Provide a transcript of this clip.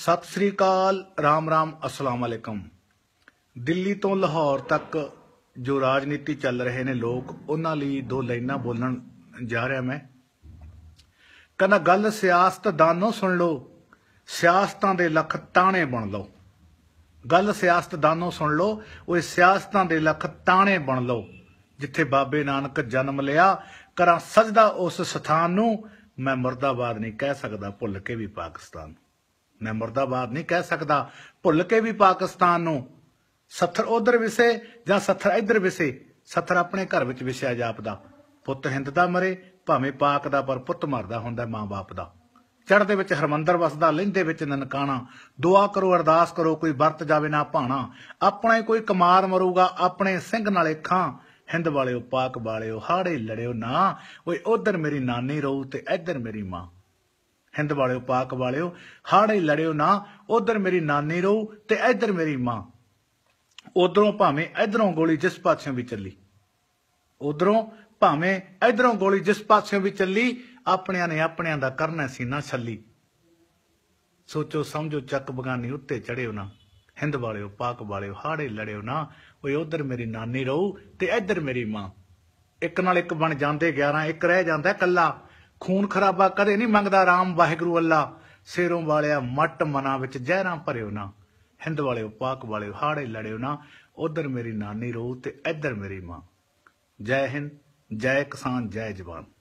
ਸਤਿ ਸ੍ਰੀ ਅਕਾਲ ਰਾਮ ਰਾਮ ਅਸਲਾਮ ਅਲੈਕਮ ਦਿੱਲੀ ਤੋਂ ਲਾਹੌਰ ਤੱਕ ਜੋ ਰਾਜਨੀਤੀ ਚੱਲ ਰਹੇ ਨੇ ਲੋਕ ਉਹਨਾਂ ਲਈ ਦੋ ਲਾਈਨਾਂ ਬੋਲਣ ਜਾ ਰਿਹਾ ਮੈਂ ਕਹਿੰਦਾ ਗੱਲ ਸਿਆਸਤ ਦਾਨੋ ਸੁਣ ਲਓ ਸਿਆਸਤਾਂ ਦੇ ਲੱਖ ਤਾਣੇ ਬਣ ਲਓ ਗੱਲ ਸਿਆਸਤ ਦਾਨੋ ਸੁਣ ਲਓ ਉਹ ਸਿਆਸਤਾਂ ਦੇ ਲੱਖ ਤਾਣੇ ਬਣ ਲਓ ਜਿੱਥੇ ਬਾਬੇ ਨਾਨਕ ਜਨਮ ਲਿਆ ਕਰਾਂ ਸਜਦਾ ਉਸ ਸਥਾਨ ਨੂੰ ਮੈਂ ਮਰਦਾਬਾਦ ਨਹੀਂ ਕਹਿ ਸਕਦਾ ਭੁੱਲ ਕੇ ਵੀ ਪਾਕਿਸਤਾਨ ਮੈਂ ਮਰਦਾਬਾਦ ਨਹੀਂ ਕਹਿ ਸਕਦਾ ਭੁੱਲ ਕੇ ਵੀ ਪਾਕਿਸਤਾਨ ਨੂੰ ਸੱਥਰ ਉਧਰ ਵਿਸੇ ਜਾਂ ਸੱਥਰ ਇੱਧਰ ਵਿਸੇ ਸੱਥਰ ਆਪਣੇ ਘਰ ਵਿੱਚ ਵਿਸਿਆ ਜਾਪਦਾ ਪੁੱਤ ਹਿੰਦ ਦਾ ਮਰੇ ਭਾਵੇਂ ਪਾਕ ਦਾ ਪਰ ਪੁੱਤ ਮਰਦਾ ਹੁੰਦਾ ਮਾਂ-ਬਾਪ ਦਾ ਚੜ ਦੇ ਵਿੱਚ ਹਰਮੰਦਰ ਵਸਦਾ ਲਹਿੰਦੇ ਵਿੱਚ ਨਨਕਾਣਾ ਦੁਆ ਕਰੋ ਅਰਦਾਸ ਕਰੋ ਕੋਈ ਵਰਤ ਜਾਵੇ ਨਾ ਭਾਣਾ ਆਪਣਾ ਹੀ ਕੋਈ ਕਮਾਰ ਮਰੂਗਾ ਆਪਣੇ ਸਿੰਘ ਨਾਲੇ ਖਾਂ ਹਿੰਦ ਵਾਲਿਓ ਪਾਕ ਵਾਲਿਓ ਹਾੜੇ ਲੜਿਓ ਨਾ ਓਏ ਉਧਰ ਮੇਰੀ ਨਾਨੀ ਰਹੂ ਤੇ ਇੱਧਰ ਮੇਰੀ ਮਾਂ ਹਿੰਦ ਵਾਲਿਓ ਪਾਕ ਵਾਲਿਓ ਹਾੜੇ ਲੜਿਓ ਨਾ ਉਧਰ ਮੇਰੀ ਨਾਨੀ ਰੋ ਤੇ ਇਧਰ ਮੇਰੀ ਮਾਂ ਉਧਰੋਂ ਭਾਵੇਂ ਇਧਰੋਂ ਗੋਲੀ ਜਿਸ ਪਾਸਿਓਂ ਵੀ ਚੱਲੀ ਉਧਰੋਂ ਭਾਵੇਂ ਇਧਰੋਂ ਗੋਲੀ ਜਿਸ ਪਾਸਿਓਂ ਵੀ ਚੱਲੀ ਆਪਣਿਆਂ ਨੇ ਆਪਣਿਆਂ ਦਾ ਕਰਨਾ ਸੀ ਨਾ ਛੱਲੀ ਸੋਚੋ ਸਮਝੋ ਚੱਕ ਬਗਾਨੀ ਉੱਤੇ ਚੜਿਓ ਨਾ ਹਿੰਦ ਵਾਲਿਓ ਪਾਕ ਵਾਲਿਓ ਹਾੜੇ ਲੜਿਓ ਨਾ ਓਏ ਉਧਰ ਮੇਰੀ ਨਾਨੀ ਰਹੂ ਤੇ ਇਧਰ ਮੇਰੀ ਮਾਂ ਇੱਕ ਨਾਲ ਇੱਕ ਬਣ ਜਾਂਦੇ 11 ਇੱਕ ਰਹਿ ਜਾਂਦਾ ਕੱਲਾ ਖੂਨ ਖਰਾਬਾ ਕਦੇ ਨਹੀਂ ਮੰਗਦਾ ਰਾਮ ਵਾਹਿਗੁਰੂ ਅੱਲਾ ਸੇਰੋਂ ਵਾਲਿਆ ਮੱਟ ਮਨਾ ਵਿੱਚ ਜ਼ਹਿਰਾਂ ਭਰਿਓ ਨਾ ਹਿੰਦ ਵਾਲਿਓ ਪਾਕ ਵਾਲਿਓ ਹਾੜੇ ਲੜਿਓ ਨਾ ਉਧਰ ਮੇਰੀ ਨਾਨੀ ਰੋ ਤੇ ਇੱਧਰ ਮੇਰੀ ਮਾਂ ਜੈ ਹਿੰਦ ਜੈ ਕਿਸਾਨ ਜੈ ਜਵਾਨ